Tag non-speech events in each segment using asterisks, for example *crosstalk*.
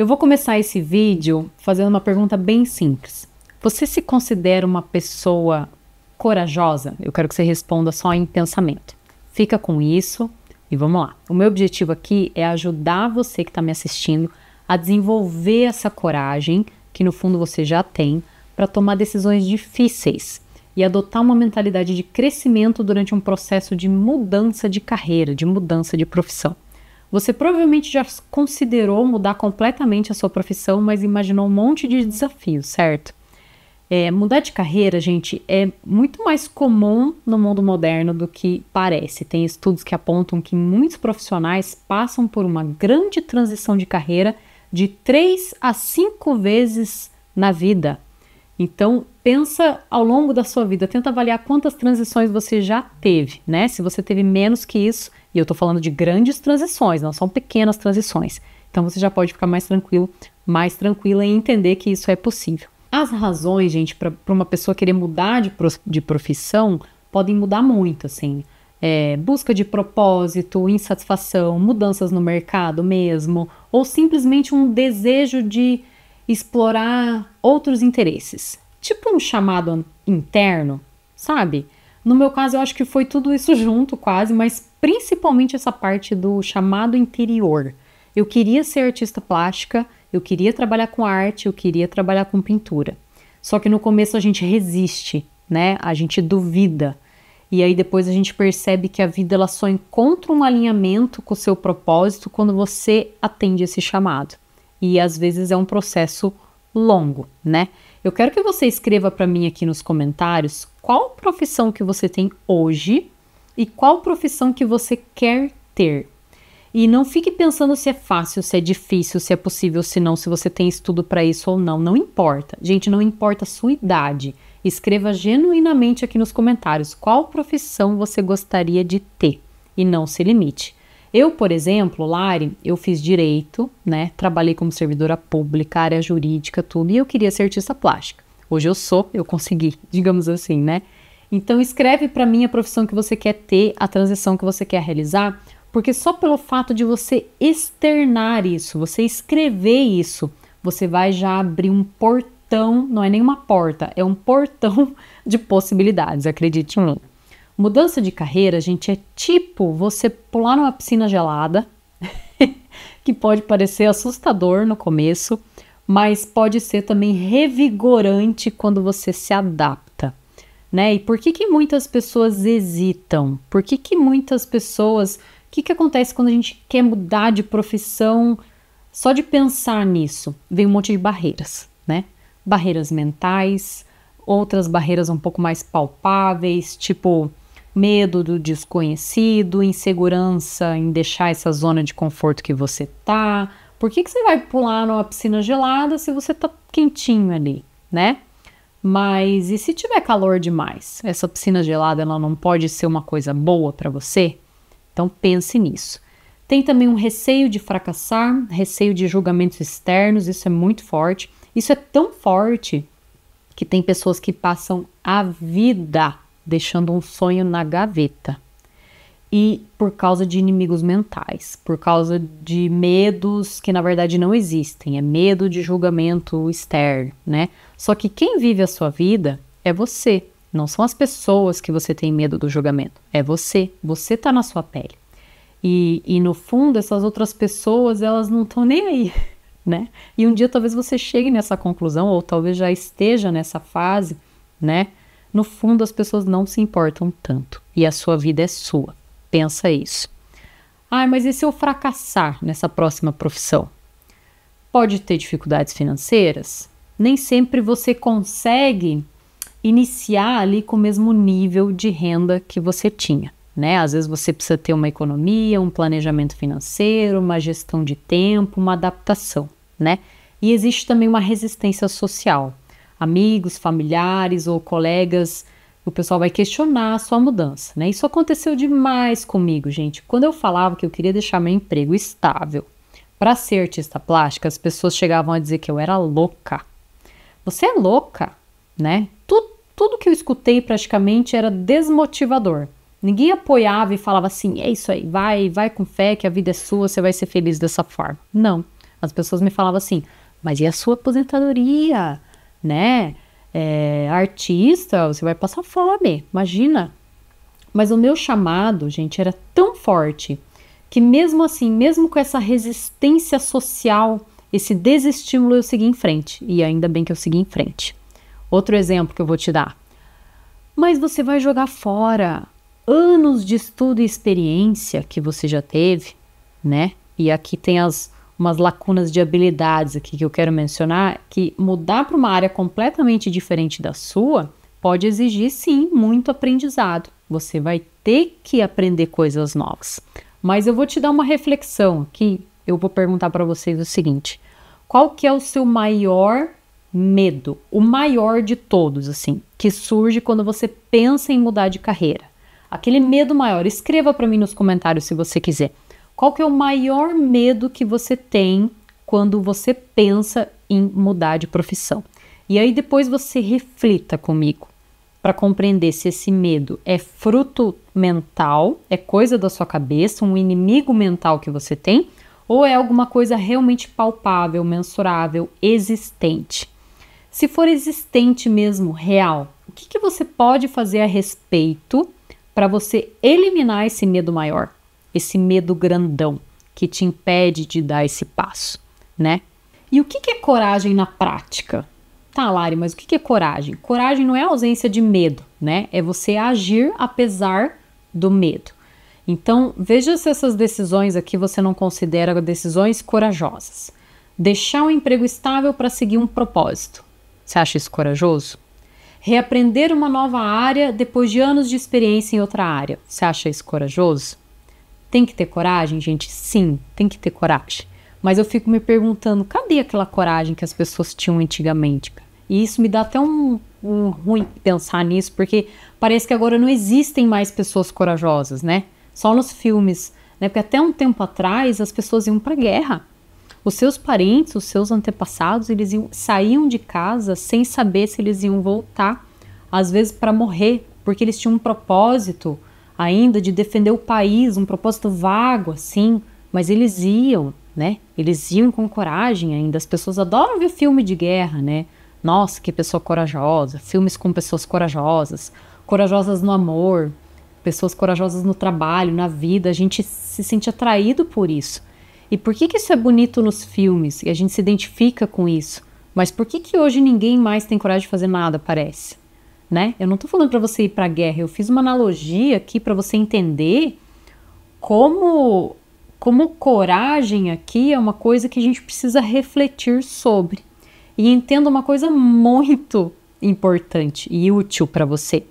Eu vou começar esse vídeo fazendo uma pergunta bem simples. Você se considera uma pessoa corajosa? Eu quero que você responda só em pensamento. Fica com isso e vamos lá. O meu objetivo aqui é ajudar você que está me assistindo a desenvolver essa coragem que no fundo você já tem para tomar decisões difíceis e adotar uma mentalidade de crescimento durante um processo de mudança de carreira, de mudança de profissão. Você provavelmente já considerou mudar completamente a sua profissão, mas imaginou um monte de desafios, certo? É, mudar de carreira, gente, é muito mais comum no mundo moderno do que parece. Tem estudos que apontam que muitos profissionais passam por uma grande transição de carreira de três a cinco vezes na vida. Então, pensa ao longo da sua vida, tenta avaliar quantas transições você já teve, né? Se você teve menos que isso, e eu estou falando de grandes transições, não são pequenas transições. Então você já pode ficar mais tranquilo, mais tranquila em entender que isso é possível. As razões, gente, para uma pessoa querer mudar de, de profissão podem mudar muito, assim. É, busca de propósito, insatisfação, mudanças no mercado mesmo, ou simplesmente um desejo de explorar outros interesses tipo um chamado interno, sabe? No meu caso, eu acho que foi tudo isso junto, quase, mas principalmente essa parte do chamado interior. Eu queria ser artista plástica, eu queria trabalhar com arte, eu queria trabalhar com pintura. Só que no começo a gente resiste, né? A gente duvida. E aí depois a gente percebe que a vida ela só encontra um alinhamento com o seu propósito quando você atende esse chamado. E às vezes é um processo longo, né? Eu quero que você escreva para mim aqui nos comentários qual profissão que você tem hoje e qual profissão que você quer ter. E não fique pensando se é fácil, se é difícil, se é possível, se não, se você tem estudo para isso ou não, não importa. Gente, não importa a sua idade. Escreva genuinamente aqui nos comentários qual profissão você gostaria de ter e não se limite. Eu, por exemplo, Lari, eu fiz direito, né? Trabalhei como servidora pública, área jurídica, tudo, e eu queria ser artista plástica. Hoje eu sou, eu consegui, *laughs* digamos assim, né? Então escreve para mim a profissão que você quer ter, a transição que você quer realizar, porque só pelo fato de você externar isso, você escrever isso, você vai já abrir um portão, não é nenhuma porta, é um *laughs* portão de possibilidades, acredite em mim. Mudança de carreira, gente, é tipo você pular numa piscina gelada, *laughs* que pode parecer assustador no começo, mas pode ser também revigorante quando você se adapta. Né? E por que, que muitas pessoas hesitam? Por que, que muitas pessoas. O que, que acontece quando a gente quer mudar de profissão? Só de pensar nisso, vem um monte de barreiras, né? Barreiras mentais, outras barreiras um pouco mais palpáveis, tipo medo do desconhecido, insegurança em deixar essa zona de conforto que você tá. Por que, que você vai pular numa piscina gelada se você tá quentinho ali, né? Mas e se tiver calor demais? Essa piscina gelada ela não pode ser uma coisa boa para você? Então pense nisso. Tem também um receio de fracassar, receio de julgamentos externos, isso é muito forte. Isso é tão forte que tem pessoas que passam a vida deixando um sonho na gaveta. E por causa de inimigos mentais, por causa de medos que na verdade não existem, é medo de julgamento externo, né? Só que quem vive a sua vida é você, não são as pessoas que você tem medo do julgamento, é você, você tá na sua pele. E, e no fundo, essas outras pessoas, elas não estão nem aí, *laughs* né? E um dia talvez você chegue nessa conclusão, ou talvez já esteja nessa fase, né? No fundo, as pessoas não se importam tanto e a sua vida é sua. Pensa isso. Ah, mas e se eu fracassar nessa próxima profissão? Pode ter dificuldades financeiras? Nem sempre você consegue iniciar ali com o mesmo nível de renda que você tinha. Né? Às vezes você precisa ter uma economia, um planejamento financeiro, uma gestão de tempo, uma adaptação, né? E existe também uma resistência social amigos, familiares ou colegas, o pessoal vai questionar a sua mudança, né? Isso aconteceu demais comigo, gente. Quando eu falava que eu queria deixar meu emprego estável para ser artista plástica, as pessoas chegavam a dizer que eu era louca. Você é louca, né? Tudo, tudo que eu escutei praticamente era desmotivador. Ninguém apoiava e falava assim: é isso aí, vai, vai com fé que a vida é sua, você vai ser feliz dessa forma. Não. As pessoas me falavam assim: mas e a sua aposentadoria? né? É, artista, você vai passar fome, imagina. Mas o meu chamado, gente, era tão forte que, mesmo assim, mesmo com essa resistência social, esse desestímulo, eu segui em frente. E ainda bem que eu segui em frente. Outro exemplo que eu vou te dar. Mas você vai jogar fora anos de estudo e experiência que você já teve, né? E aqui tem as umas lacunas de habilidades aqui que eu quero mencionar, que mudar para uma área completamente diferente da sua pode exigir sim muito aprendizado. Você vai ter que aprender coisas novas. Mas eu vou te dar uma reflexão aqui. Eu vou perguntar para vocês o seguinte: qual que é o seu maior medo? O maior de todos, assim, que surge quando você pensa em mudar de carreira? Aquele medo maior. Escreva para mim nos comentários se você quiser. Qual que é o maior medo que você tem quando você pensa em mudar de profissão? E aí depois você reflita comigo para compreender se esse medo é fruto mental, é coisa da sua cabeça, um inimigo mental que você tem, ou é alguma coisa realmente palpável, mensurável, existente. Se for existente mesmo, real, o que, que você pode fazer a respeito para você eliminar esse medo maior? esse medo grandão que te impede de dar esse passo, né? E o que, que é coragem na prática? Tá, Lari, mas o que, que é coragem? Coragem não é ausência de medo, né? É você agir apesar do medo. Então, veja se essas decisões aqui você não considera decisões corajosas. Deixar um emprego estável para seguir um propósito. Você acha isso corajoso? Reaprender uma nova área depois de anos de experiência em outra área. Você acha isso corajoso? Tem que ter coragem, gente? Sim, tem que ter coragem. Mas eu fico me perguntando, cadê aquela coragem que as pessoas tinham antigamente? E isso me dá até um, um ruim pensar nisso, porque parece que agora não existem mais pessoas corajosas, né? Só nos filmes, né? Porque até um tempo atrás as pessoas iam para guerra. Os seus parentes, os seus antepassados, eles iam, saíam de casa sem saber se eles iam voltar, às vezes para morrer, porque eles tinham um propósito ainda de defender o país, um propósito vago assim, mas eles iam, né? Eles iam com coragem ainda. As pessoas adoram ver filme de guerra, né? Nossa, que pessoa corajosa, filmes com pessoas corajosas, corajosas no amor, pessoas corajosas no trabalho, na vida, a gente se sente atraído por isso. E por que, que isso é bonito nos filmes e a gente se identifica com isso? Mas por que, que hoje ninguém mais tem coragem de fazer nada, parece? né? Eu não estou falando para você ir para a guerra, eu fiz uma analogia aqui para você entender como como coragem aqui é uma coisa que a gente precisa refletir sobre. E entenda uma coisa muito importante e útil para você.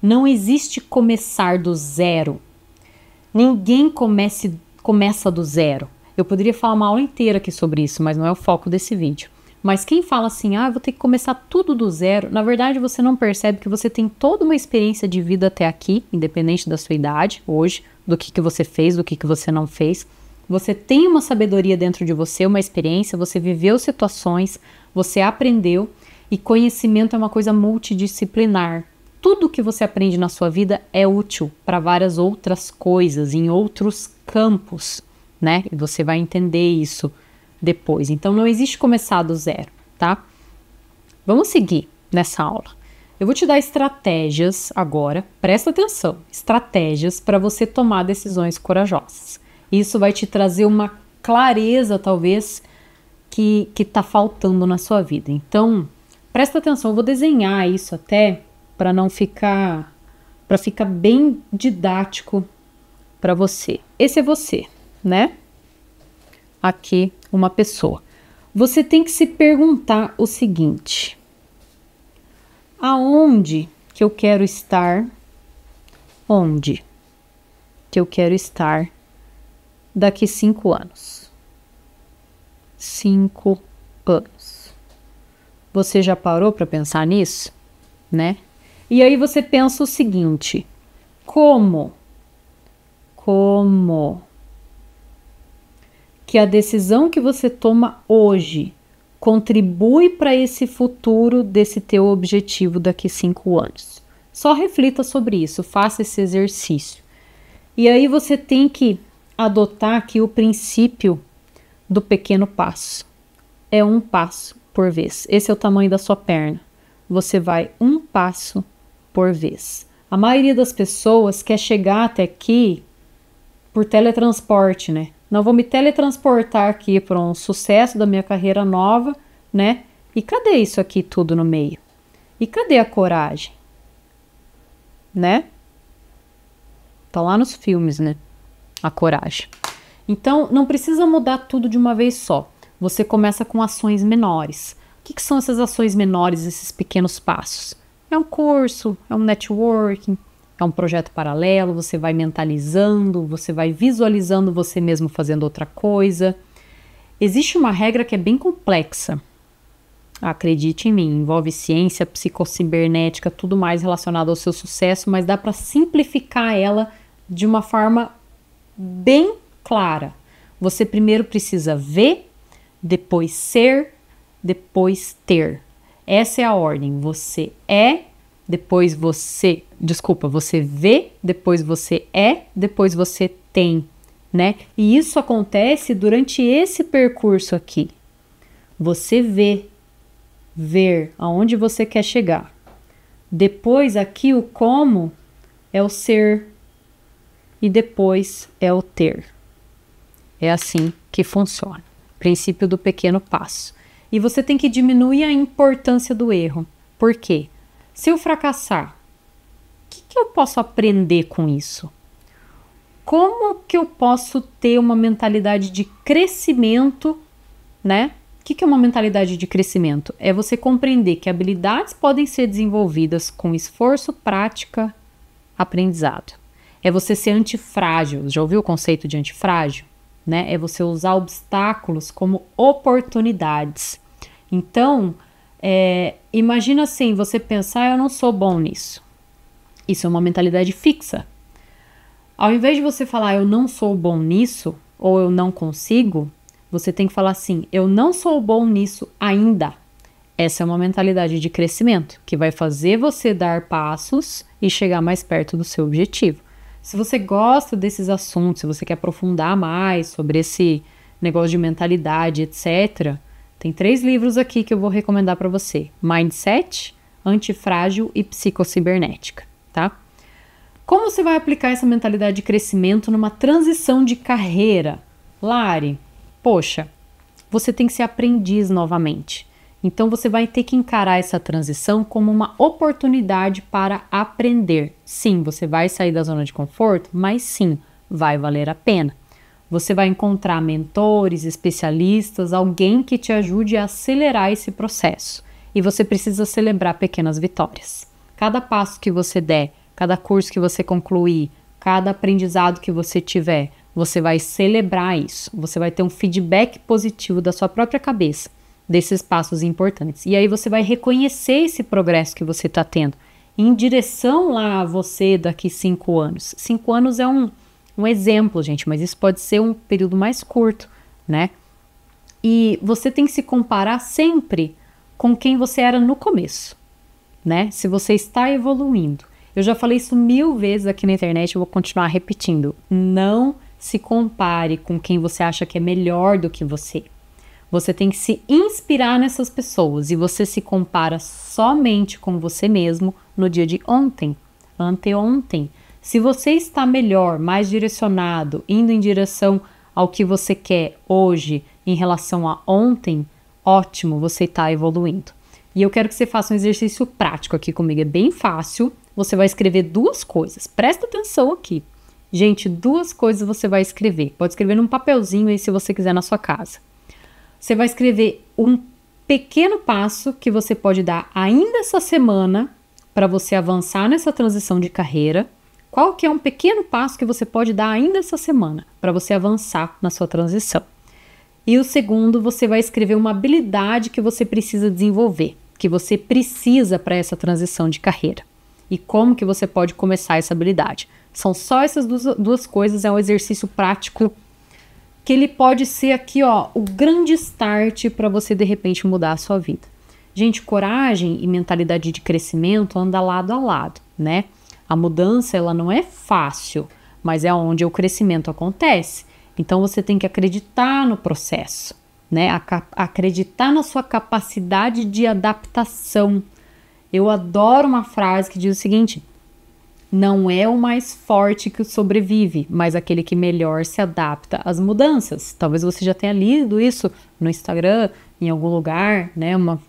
Não existe começar do zero. Ninguém comece começa do zero. Eu poderia falar uma aula inteira aqui sobre isso, mas não é o foco desse vídeo. Mas quem fala assim, ah, vou ter que começar tudo do zero, na verdade você não percebe que você tem toda uma experiência de vida até aqui, independente da sua idade, hoje, do que, que você fez, do que, que você não fez. Você tem uma sabedoria dentro de você, uma experiência, você viveu situações, você aprendeu, e conhecimento é uma coisa multidisciplinar. Tudo que você aprende na sua vida é útil para várias outras coisas, em outros campos, né? E você vai entender isso depois. Então não existe começar do zero, tá? Vamos seguir nessa aula. Eu vou te dar estratégias agora, presta atenção, estratégias para você tomar decisões corajosas. Isso vai te trazer uma clareza, talvez, que está faltando na sua vida. Então, presta atenção, eu vou desenhar isso até para não ficar para ficar bem didático para você. Esse é você, né? aqui uma pessoa. Você tem que se perguntar o seguinte: aonde que eu quero estar? Onde que eu quero estar daqui cinco anos? Cinco anos. Você já parou para pensar nisso, né? E aí você pensa o seguinte: como? Como? que a decisão que você toma hoje contribui para esse futuro desse teu objetivo daqui cinco anos. Só reflita sobre isso, faça esse exercício. E aí você tem que adotar aqui o princípio do pequeno passo. É um passo por vez. Esse é o tamanho da sua perna. Você vai um passo por vez. A maioria das pessoas quer chegar até aqui por teletransporte, né? Não vou me teletransportar aqui para um sucesso da minha carreira nova, né? E cadê isso aqui tudo no meio? E cadê a coragem? Né? Tá lá nos filmes, né? A coragem. Então, não precisa mudar tudo de uma vez só. Você começa com ações menores. O que, que são essas ações menores, esses pequenos passos? É um curso, é um networking, é um projeto paralelo, você vai mentalizando, você vai visualizando você mesmo fazendo outra coisa. Existe uma regra que é bem complexa. Acredite em mim, envolve ciência, psicocibernética, tudo mais relacionado ao seu sucesso, mas dá para simplificar ela de uma forma bem clara. Você primeiro precisa ver, depois ser, depois ter. Essa é a ordem. Você é, depois você, desculpa, você vê, depois você é, depois você tem, né? E isso acontece durante esse percurso aqui. Você vê, ver aonde você quer chegar. Depois aqui o como é o ser e depois é o ter. É assim que funciona. Princípio do pequeno passo. E você tem que diminuir a importância do erro. Por quê? Se eu fracassar, o que, que eu posso aprender com isso? Como que eu posso ter uma mentalidade de crescimento, né? O que, que é uma mentalidade de crescimento? É você compreender que habilidades podem ser desenvolvidas com esforço, prática, aprendizado. É você ser antifrágil. Já ouviu o conceito de antifrágil? Né? É você usar obstáculos como oportunidades. Então, é, imagina assim, você pensar, eu não sou bom nisso. Isso é uma mentalidade fixa. Ao invés de você falar, eu não sou bom nisso, ou eu não consigo, você tem que falar assim, eu não sou bom nisso ainda. Essa é uma mentalidade de crescimento que vai fazer você dar passos e chegar mais perto do seu objetivo. Se você gosta desses assuntos, se você quer aprofundar mais sobre esse negócio de mentalidade, etc., tem três livros aqui que eu vou recomendar para você: Mindset, Antifrágil e Psicocibernética, tá? Como você vai aplicar essa mentalidade de crescimento numa transição de carreira? Lari, poxa, você tem que ser aprendiz novamente. Então você vai ter que encarar essa transição como uma oportunidade para aprender. Sim, você vai sair da zona de conforto, mas sim, vai valer a pena. Você vai encontrar mentores, especialistas, alguém que te ajude a acelerar esse processo. E você precisa celebrar pequenas vitórias. Cada passo que você der, cada curso que você concluir, cada aprendizado que você tiver, você vai celebrar isso. Você vai ter um feedback positivo da sua própria cabeça desses passos importantes. E aí você vai reconhecer esse progresso que você está tendo em direção lá a você daqui cinco anos. Cinco anos é um um exemplo, gente, mas isso pode ser um período mais curto, né? E você tem que se comparar sempre com quem você era no começo, né? Se você está evoluindo. Eu já falei isso mil vezes aqui na internet, eu vou continuar repetindo. Não se compare com quem você acha que é melhor do que você. Você tem que se inspirar nessas pessoas e você se compara somente com você mesmo no dia de ontem, anteontem. Se você está melhor, mais direcionado, indo em direção ao que você quer hoje em relação a ontem, ótimo, você está evoluindo. E eu quero que você faça um exercício prático aqui comigo, é bem fácil. Você vai escrever duas coisas. Presta atenção aqui. Gente, duas coisas você vai escrever. Pode escrever num papelzinho aí se você quiser na sua casa. Você vai escrever um pequeno passo que você pode dar ainda essa semana para você avançar nessa transição de carreira qual que é um pequeno passo que você pode dar ainda essa semana para você avançar na sua transição? E o segundo, você vai escrever uma habilidade que você precisa desenvolver, que você precisa para essa transição de carreira. E como que você pode começar essa habilidade? São só essas duas, duas coisas, é um exercício prático que ele pode ser aqui, ó, o grande start para você de repente mudar a sua vida. Gente, coragem e mentalidade de crescimento andam lado a lado, né? A mudança ela não é fácil, mas é onde o crescimento acontece. Então você tem que acreditar no processo, né? Acreditar na sua capacidade de adaptação. Eu adoro uma frase que diz o seguinte: não é o mais forte que sobrevive, mas aquele que melhor se adapta às mudanças. Talvez você já tenha lido isso no Instagram, em algum lugar, né? Uma,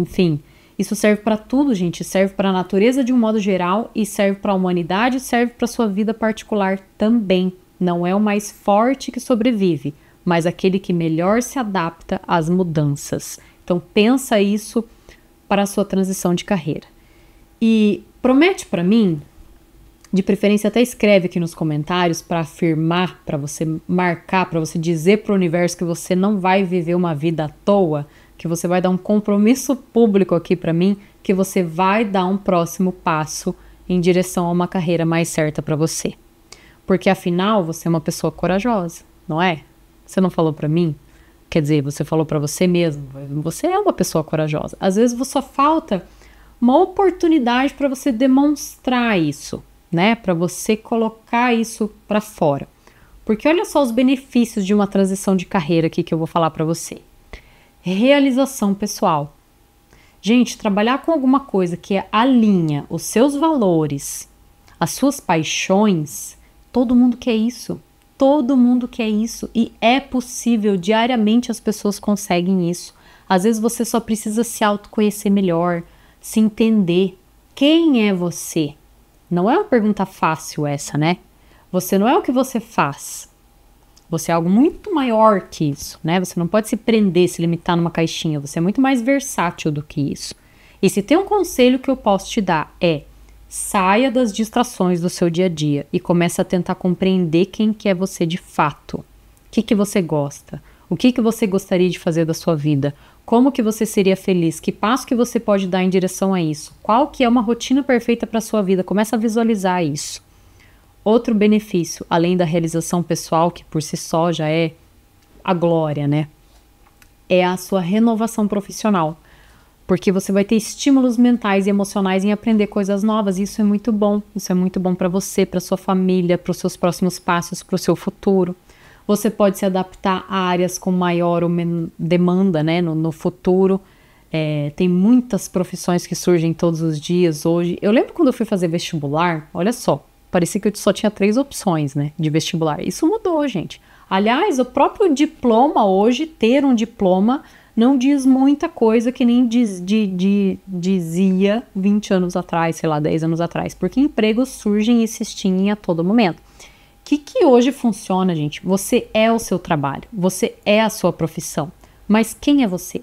enfim, isso serve para tudo, gente. Serve para a natureza de um modo geral e serve para a humanidade, serve para sua vida particular também. Não é o mais forte que sobrevive, mas aquele que melhor se adapta às mudanças. Então pensa isso para a sua transição de carreira. E promete para mim, de preferência até escreve aqui nos comentários para afirmar, para você marcar, para você dizer para o universo que você não vai viver uma vida à toa, que você vai dar um compromisso público aqui para mim, que você vai dar um próximo passo em direção a uma carreira mais certa para você. Porque afinal, você é uma pessoa corajosa, não é? Você não falou para mim? Quer dizer, você falou para você mesmo, você é uma pessoa corajosa. Às vezes só falta uma oportunidade para você demonstrar isso, né? Para você colocar isso para fora. Porque olha só os benefícios de uma transição de carreira aqui que eu vou falar para você realização pessoal. Gente, trabalhar com alguma coisa que é alinha os seus valores, as suas paixões, todo mundo quer isso. Todo mundo quer isso e é possível, diariamente as pessoas conseguem isso. Às vezes você só precisa se autoconhecer melhor, se entender. Quem é você? Não é uma pergunta fácil essa, né? Você não é o que você faz, você é algo muito maior que isso, né? Você não pode se prender, se limitar numa caixinha. Você é muito mais versátil do que isso. E se tem um conselho que eu posso te dar é saia das distrações do seu dia a dia e comece a tentar compreender quem que é você de fato. O que, que você gosta? O que, que você gostaria de fazer da sua vida? Como que você seria feliz? Que passo que você pode dar em direção a isso? Qual que é uma rotina perfeita para sua vida? Começa a visualizar isso. Outro benefício, além da realização pessoal, que por si só já é a glória, né? É a sua renovação profissional. Porque você vai ter estímulos mentais e emocionais em aprender coisas novas, e isso é muito bom. Isso é muito bom para você, para sua família, para os seus próximos passos, para o seu futuro. Você pode se adaptar a áreas com maior demanda né, no, no futuro. É, tem muitas profissões que surgem todos os dias hoje. Eu lembro quando eu fui fazer vestibular, olha só, Parecia que eu só tinha três opções, né, de vestibular. Isso mudou, gente. Aliás, o próprio diploma hoje, ter um diploma, não diz muita coisa que nem diz, de, de, dizia 20 anos atrás, sei lá, 10 anos atrás, porque empregos surgem e se extinguem a todo momento. O que, que hoje funciona, gente? Você é o seu trabalho, você é a sua profissão, mas quem é você?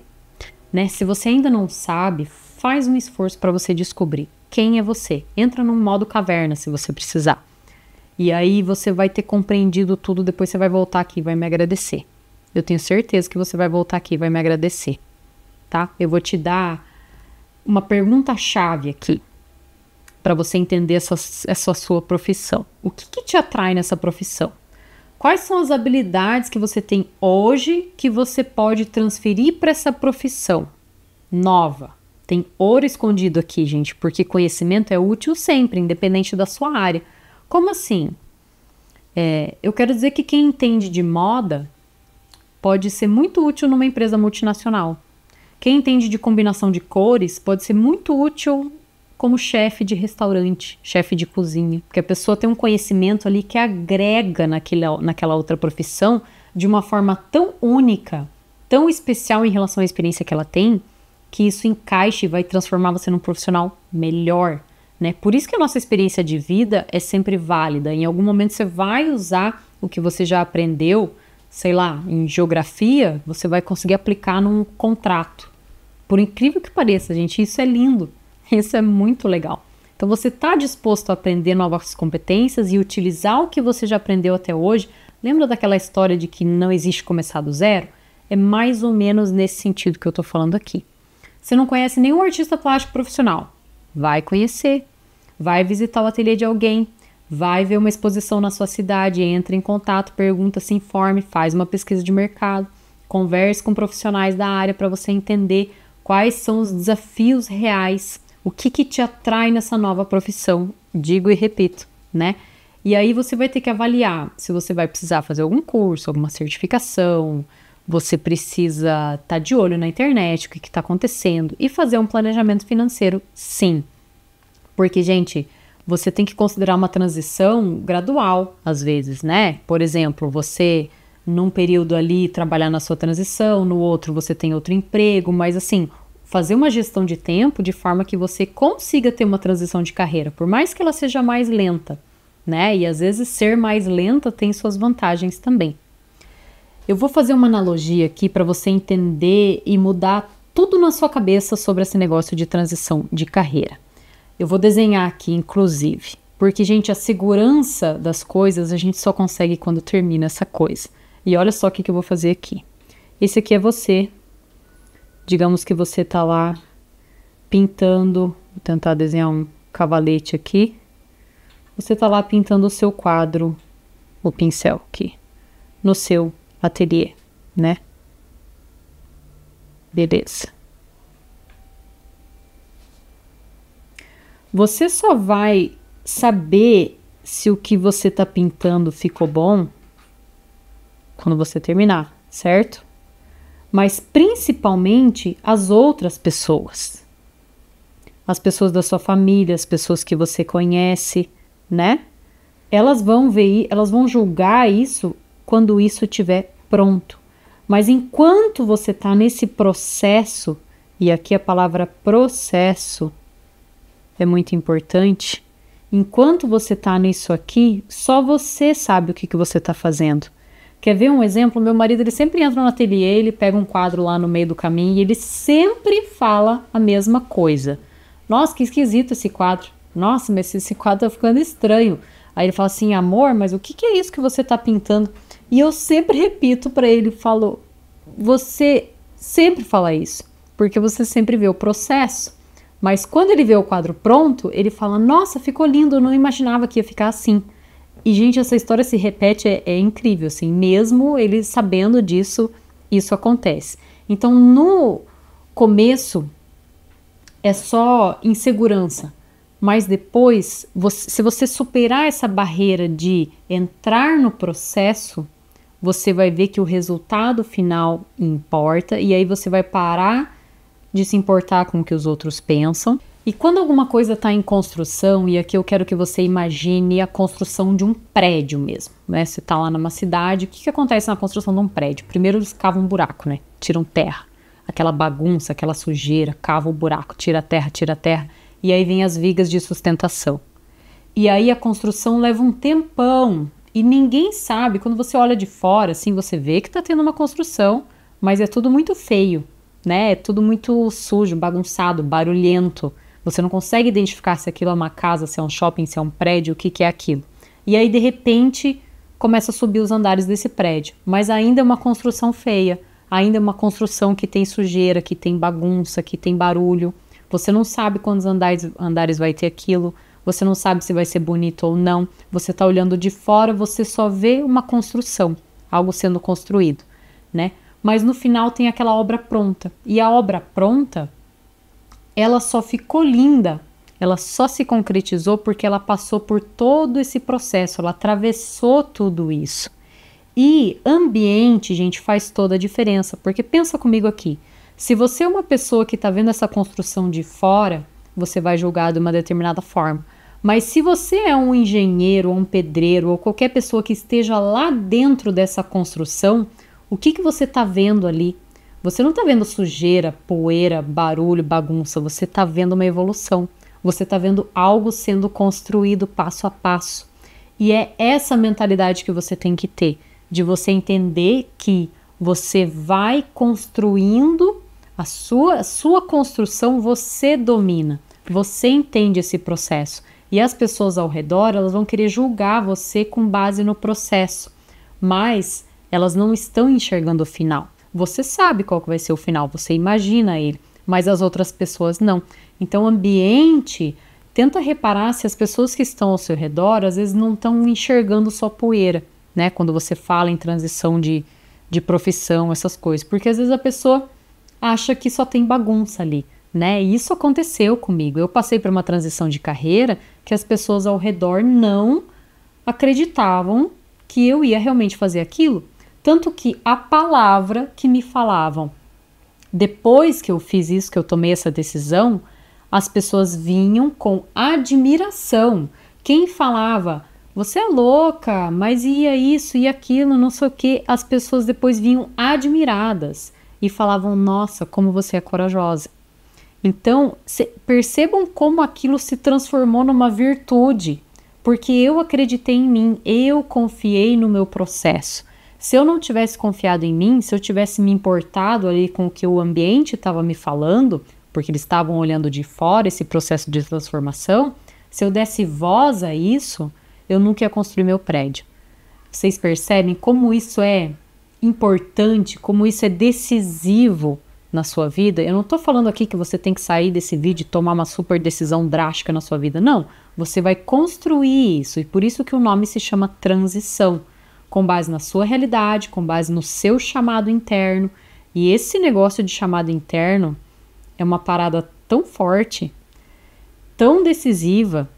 Né? Se você ainda não sabe, faz um esforço para você descobrir quem é você. Entra num modo caverna se você precisar. E aí você vai ter compreendido tudo, depois você vai voltar aqui e vai me agradecer. Eu tenho certeza que você vai voltar aqui e vai me agradecer. Tá? Eu vou te dar uma pergunta chave aqui para você entender essa, essa sua profissão. O que, que te atrai nessa profissão? Quais são as habilidades que você tem hoje que você pode transferir para essa profissão nova? Tem ouro escondido aqui, gente, porque conhecimento é útil sempre, independente da sua área. Como assim? É, eu quero dizer que quem entende de moda pode ser muito útil numa empresa multinacional. Quem entende de combinação de cores pode ser muito útil como chefe de restaurante, chefe de cozinha, porque a pessoa tem um conhecimento ali que agrega naquela naquela outra profissão de uma forma tão única, tão especial em relação à experiência que ela tem, que isso encaixe e vai transformar você num profissional melhor, né? Por isso que a nossa experiência de vida é sempre válida. Em algum momento você vai usar o que você já aprendeu, sei lá, em geografia, você vai conseguir aplicar num contrato. Por incrível que pareça, gente, isso é lindo. *laughs* Isso é muito legal. Então você está disposto a aprender novas competências e utilizar o que você já aprendeu até hoje? Lembra daquela história de que não existe começar do zero? É mais ou menos nesse sentido que eu estou falando aqui. Você não conhece nenhum artista plástico profissional? Vai conhecer. Vai visitar o ateliê de alguém. Vai ver uma exposição na sua cidade, entra em contato, pergunta, se informe, faz uma pesquisa de mercado, converse com profissionais da área para você entender quais são os desafios reais, o que, que te atrai nessa nova profissão, digo e repito, né? E aí você vai ter que avaliar se você vai precisar fazer algum curso, alguma certificação, você precisa estar tá de olho na internet, o que está acontecendo, e fazer um planejamento financeiro, sim. Porque, gente, você tem que considerar uma transição gradual, às vezes, né? Por exemplo, você num período ali trabalhar na sua transição, no outro você tem outro emprego, mas assim, fazer uma gestão de tempo de forma que você consiga ter uma transição de carreira, por mais que ela seja mais lenta, né? E às vezes ser mais lenta tem suas vantagens também. Eu vou fazer uma analogia aqui para você entender e mudar tudo na sua cabeça sobre esse negócio de transição de carreira. Eu vou desenhar aqui, inclusive, porque, gente, a segurança das coisas a gente só consegue quando termina essa coisa. E olha só o que, que eu vou fazer aqui. Esse aqui é você. Digamos que você está lá pintando. Vou tentar desenhar um cavalete aqui. Você está lá pintando o seu quadro, o pincel aqui, no seu ateliê, né? Beleza. Você só vai saber se o que você tá pintando ficou bom quando você terminar, certo? Mas principalmente as outras pessoas. As pessoas da sua família, as pessoas que você conhece, né? Elas vão ver, elas vão julgar isso quando isso tiver pronto. Mas enquanto você está nesse processo, e aqui a palavra processo é muito importante, enquanto você está nisso aqui, só você sabe o que, que você está fazendo. Quer ver um exemplo? Meu marido ele sempre entra no ateliê, ele pega um quadro lá no meio do caminho e ele sempre fala a mesma coisa. Nossa, que esquisito esse quadro. Nossa, mas esse quadro tá ficando estranho. Aí ele fala assim, amor, mas o que, que é isso que você tá pintando? E eu sempre repito para ele, falo, você sempre fala isso, porque você sempre vê o processo. Mas quando ele vê o quadro pronto, ele fala: "Nossa, ficou lindo, eu não imaginava que ia ficar assim". E gente, essa história se repete, é, é incrível, assim, mesmo ele sabendo disso, isso acontece. Então, no começo é só insegurança, mas depois, você, se você superar essa barreira de entrar no processo, você vai ver que o resultado final importa e aí você vai parar de se importar com o que os outros pensam. E quando alguma coisa está em construção, e aqui eu quero que você imagine a construção de um prédio mesmo, né? Você está lá numa cidade, o que, que acontece na construção de um prédio? Primeiro eles cavam um buraco, né? Tiram terra, aquela bagunça, aquela sujeira, cavam o buraco, tira a terra, tira a terra, e aí vem as vigas de sustentação. E aí a construção leva um tempão e ninguém sabe, quando você olha de fora, assim, você vê que tá tendo uma construção, mas é tudo muito feio, né? É tudo muito sujo, bagunçado, barulhento. Você não consegue identificar se aquilo é uma casa, se é um shopping, se é um prédio, o que, que é aquilo. E aí, de repente, começa a subir os andares desse prédio. Mas ainda é uma construção feia, ainda é uma construção que tem sujeira, que tem bagunça, que tem barulho. Você não sabe quantos andares, andares vai ter aquilo, você não sabe se vai ser bonito ou não. Você está olhando de fora, você só vê uma construção, algo sendo construído, né? Mas no final tem aquela obra pronta. E a obra pronta, ela só ficou linda, ela só se concretizou porque ela passou por todo esse processo, ela atravessou tudo isso. E ambiente, gente, faz toda a diferença, porque pensa comigo aqui. Se você é uma pessoa que está vendo essa construção de fora, você vai julgar de uma determinada forma. Mas se você é um engenheiro, um pedreiro ou qualquer pessoa que esteja lá dentro dessa construção, o que, que você está vendo ali? Você não está vendo sujeira, poeira, barulho, bagunça. Você está vendo uma evolução. Você está vendo algo sendo construído passo a passo. E é essa mentalidade que você tem que ter, de você entender que você vai construindo a sua, a sua construção, você domina, você entende esse processo. E as pessoas ao redor, elas vão querer julgar você com base no processo, mas elas não estão enxergando o final. Você sabe qual vai ser o final, você imagina ele, mas as outras pessoas não. Então, o ambiente, tenta reparar se as pessoas que estão ao seu redor às vezes não estão enxergando só poeira, né? Quando você fala em transição de, de profissão, essas coisas, porque às vezes a pessoa acha que só tem bagunça ali né? E isso aconteceu comigo. Eu passei por uma transição de carreira que as pessoas ao redor não acreditavam que eu ia realmente fazer aquilo. Tanto que a palavra que me falavam depois que eu fiz isso, que eu tomei essa decisão, as pessoas vinham com admiração. Quem falava, você é louca, mas ia isso e aquilo, não sei o que, as pessoas depois vinham admiradas e falavam, nossa, como você é corajosa. Então, percebam como aquilo se transformou numa virtude, porque eu acreditei em mim, eu confiei no meu processo. Se eu não tivesse confiado em mim, se eu tivesse me importado ali com o que o ambiente estava me falando, porque eles estavam olhando de fora esse processo de transformação, se eu desse voz a isso, eu nunca ia construir meu prédio. Vocês percebem como isso é importante, como isso é decisivo na sua vida, eu não estou falando aqui que você tem que sair desse vídeo e tomar uma super decisão drástica na sua vida. Não, você vai construir isso e por isso que o nome se chama transição, com base na sua realidade, com base no seu chamado interno. E esse negócio de chamado interno é uma parada tão forte, tão decisiva,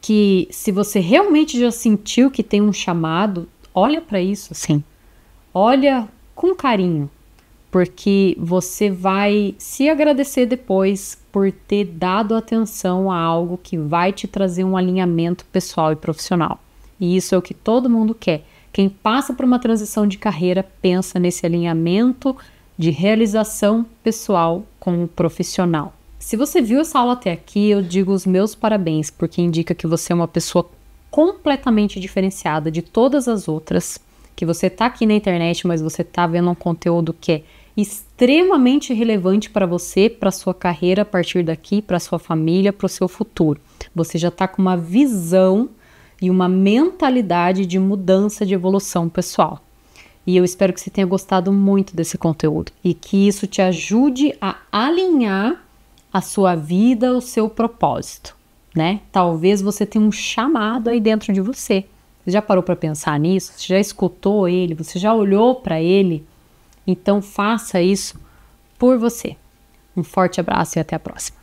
que se você realmente já sentiu que tem um chamado, olha para isso assim. Olha com carinho, porque você vai se agradecer depois por ter dado atenção a algo que vai te trazer um alinhamento pessoal e profissional. E isso é o que todo mundo quer. Quem passa por uma transição de carreira pensa nesse alinhamento de realização pessoal com o profissional. Se você viu essa aula até aqui, eu digo os meus parabéns, porque indica que você é uma pessoa completamente diferenciada de todas as outras, que você está aqui na internet, mas você está vendo um conteúdo que é extremamente relevante para você, para sua carreira a partir daqui, para sua família, para o seu futuro. Você já está com uma visão e uma mentalidade de mudança, de evolução pessoal. E eu espero que você tenha gostado muito desse conteúdo e que isso te ajude a alinhar a sua vida, o seu propósito, né? Talvez você tenha um chamado aí dentro de você. Você já parou para pensar nisso? Você já escutou ele? Você já olhou para ele? Então faça isso por você. Um forte abraço e até a próxima.